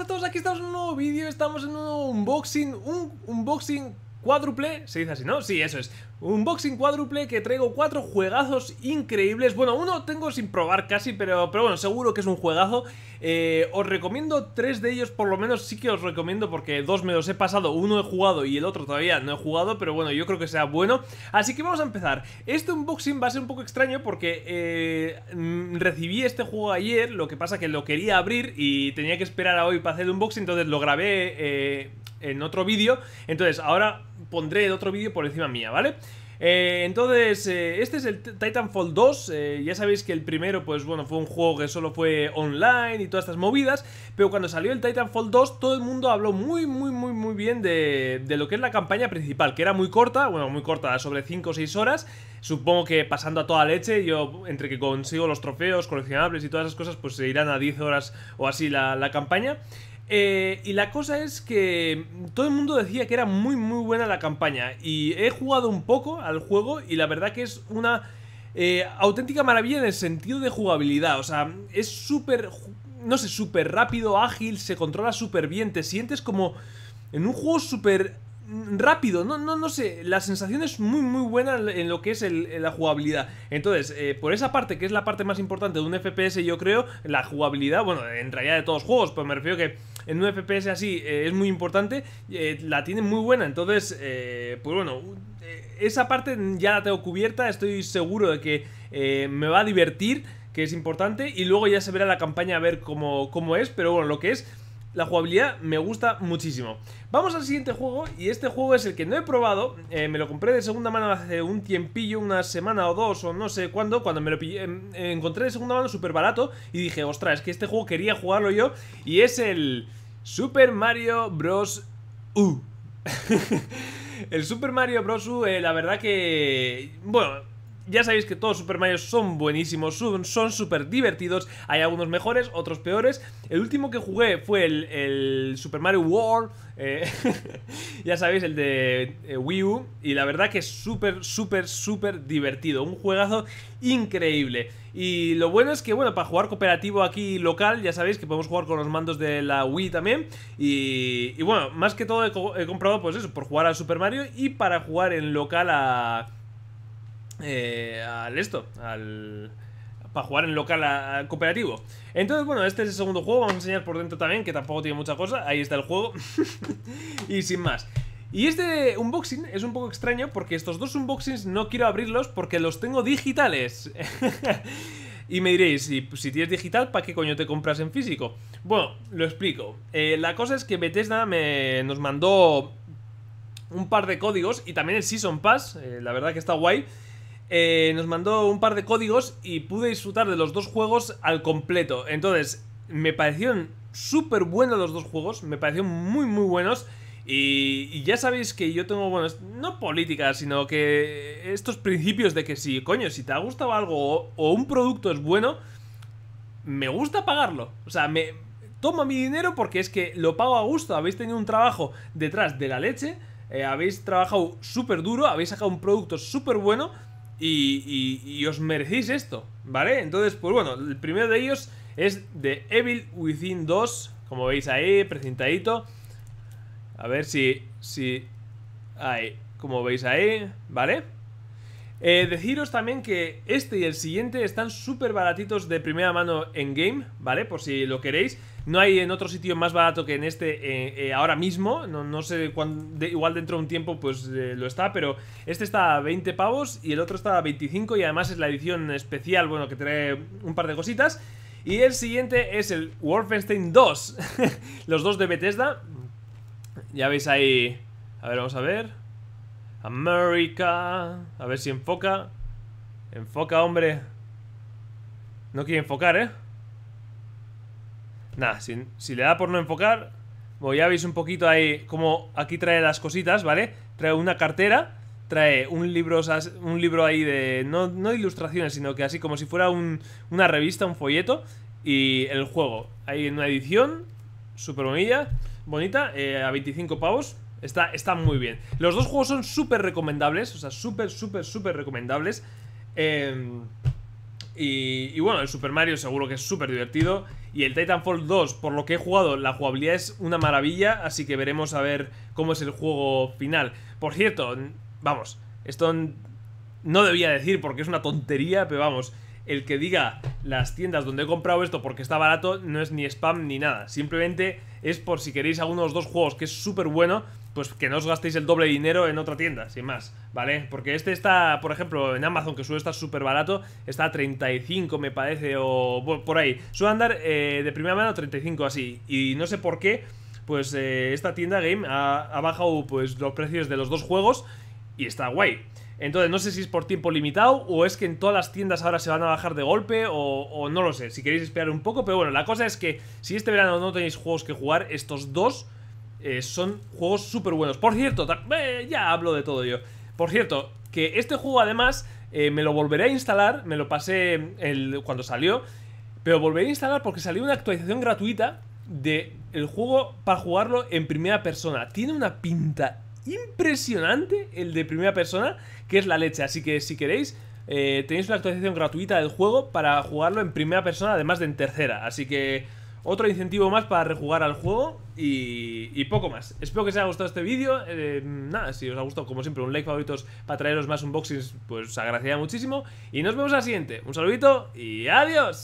a todos, aquí estamos en un nuevo vídeo, estamos en un nuevo unboxing, un unboxing cuádruple, se dice así, ¿no? Sí, eso es. Un boxing cuádruple que traigo cuatro juegazos increíbles. Bueno, uno tengo sin probar casi, pero, pero bueno, seguro que es un juegazo. Eh, os recomiendo tres de ellos, por lo menos sí que os recomiendo, porque dos me los he pasado, uno he jugado y el otro todavía no he jugado, pero bueno, yo creo que sea bueno. Así que vamos a empezar. Este unboxing va a ser un poco extraño porque eh, mm, recibí este juego ayer, lo que pasa que lo quería abrir y tenía que esperar a hoy para hacer el unboxing, entonces lo grabé eh, en otro vídeo. Entonces ahora pondré en otro vídeo por encima mía, ¿vale? Eh, entonces, eh, este es el Titanfall 2, eh, ya sabéis que el primero, pues bueno, fue un juego que solo fue online y todas estas movidas, pero cuando salió el Titanfall 2 todo el mundo habló muy, muy, muy, muy bien de, lo que es la campaña principal, que era muy corta, bueno, muy corta, sobre 5 o 6 horas, supongo que pasando a toda leche, yo entre que consigo los trofeos, coleccionables y todas esas cosas, pues se irán a 10 horas o así la campaña. Eh, y la cosa es que todo el mundo decía que era muy muy buena la campaña y he jugado un poco al juego y la verdad que es una eh, auténtica maravilla en el sentido de jugabilidad. O sea, es súper, no sé, súper rápido, ágil, se controla súper bien, te sientes como en un juego súper rápido, no, no, no sé, la sensación es muy muy buena en lo que es la jugabilidad. Entonces, eh, por esa parte, que es la parte más importante de un FPS, yo creo, la jugabilidad, bueno, en realidad de todos los juegos, pues me refiero que en un FPS así eh, es muy importante, eh, la tiene muy buena. Entonces, eh, pues bueno, eh, esa parte ya la tengo cubierta, estoy seguro de que me va a divertir, que es importante, y luego ya se verá la campaña a ver cómo, cómo es, pero bueno, lo que es la jugabilidad me gusta muchísimo. Vamos al siguiente juego, y este juego es el que no he probado, eh, me lo compré de segunda mano hace un tiempillo, una semana o dos, o no sé cuándo, cuando me lo pillé, em, encontré de segunda mano súper barato, y dije, ostras, es que este juego quería jugarlo yo, y es el Super Mario Bros. U. el Super Mario Bros. U, eh, la verdad que... bueno... Ya sabéis que todos Super Mario son buenísimos, son, súper divertidos, hay algunos mejores, otros peores. El último que jugué fue el, Super Mario World, eh, ya sabéis, el de eh, Wii U, y la verdad que es súper, súper, súper divertido, un juegazo increíble. Y lo bueno es que, bueno, para jugar cooperativo aquí local, ya sabéis que podemos jugar con los mandos de la Wii también. Y, bueno, más que todo he, comprado pues eso, por jugar al Super Mario y para jugar en local a eh, al esto, al para jugar en local cooperativo. Entonces, bueno, este es el segundo juego, vamos a enseñar por dentro también, que tampoco tiene mucha cosa, ahí está el juego, y sin más. Y este unboxing es un poco extraño porque estos dos unboxings no quiero abrirlos porque los tengo digitales. Y me diréis, si, pues, si tienes digital, ¿para qué coño te compras en físico? Bueno, lo explico. Eh, la cosa es que Bethesda me, nos mandó un par de códigos y también el Season Pass, eh, la verdad que está guay. Eh, nos mandó un par de códigos y pude disfrutar de los dos juegos al completo. Entonces, me parecieron súper buenos los dos juegos, me parecieron muy, muy buenos. Y, ya sabéis que yo tengo, bueno, no política, sino que estos principios de que si, coño, si te ha gustado algo o, un producto es bueno, me gusta pagarlo. O sea, me tomo mi dinero porque es que lo pago a gusto. Habéis tenido un trabajo detrás de la leche, eh, habéis trabajado súper duro, habéis sacado un producto súper bueno y, os merecéis esto, ¿vale? Entonces, pues bueno, el primero de ellos es de Evil Within 2, como veis ahí, precintadito. A ver si, si, ahí, como veis ahí, ¿vale? Eh, deciros también que este y el siguiente están súper baratitos de primera mano en game, ¿vale? Por si lo queréis. No hay en otro sitio más barato que en este eh, eh, ahora mismo. No, sé cuándo, igual dentro de un tiempo pues lo está, pero este está a 20 pavos y el otro está a 25 y además es la edición especial, bueno, que trae un par de cositas. Y el siguiente es el Wolfenstein 2, los dos de Bethesda. Ya veis ahí... A ver, vamos a ver... América, A ver si enfoca. Enfoca, hombre. No quiere enfocar, ¿eh? Nada, si, le da por no enfocar... Bueno, ya veis un poquito ahí como aquí trae las cositas, ¿vale? Trae una cartera, trae un libro, un libro ahí de... No, de ilustraciones, sino que así como si fuera una revista, un folleto. Y el juego. Ahí en una edición, súper bonita, bonita eh, a 25 pavos. Está, está muy bien. Los dos juegos son súper recomendables. O sea, súper, súper, súper recomendables. Em, y, y, bueno, el Super Mario seguro que es súper divertido. Y el Titanfall 2, por lo que he jugado, la jugabilidad es una maravilla. Así que veremos a ver cómo es el juego final. Por cierto, vamos, esto no debía decir porque es una tontería, pero vamos el que diga las tiendas donde he comprado esto porque está barato no es ni spam ni nada. Simplemente es por si queréis alguno de los dos juegos que es súper bueno, pues que no os gastéis el doble dinero en otra tienda, sin más, ¿vale? Porque este está, por ejemplo, en Amazon, que suele estar súper barato, está a 35 me parece, o por ahí. Suele andar eh, de primera mano 35 así, y no sé por qué, pues eh, esta tienda Game ha, ha bajado pues los precios de los dos juegos y está guay. Entonces, no sé si es por tiempo limitado o es que en todas las tiendas ahora se van a bajar de golpe o, no lo sé, si queréis esperar un poco. Pero bueno, la cosa es que si este verano no tenéis juegos que jugar, estos dos eh, son juegos súper buenos. Por cierto, eh, ya hablo de todo yo. Por cierto, que este juego además eh, me lo volveré a instalar, me lo pasé cuando salió, pero volveré a instalar porque salió una actualización gratuita del el juego para jugarlo en primera persona. Tiene una pinta impresionante el de primera persona, que es la leche. Así que si queréis, eh, tenéis una actualización gratuita del juego para jugarlo en primera persona, además de en tercera. Así que otro incentivo más para rejugar al juego y, poco más. Espero que os haya gustado este vídeo. Eh, nada, si os ha gustado, como siempre, un like, favoritos para traeros más unboxings, pues agradecería muchísimo. Y nos vemos en la siguiente. Un saludito y adiós.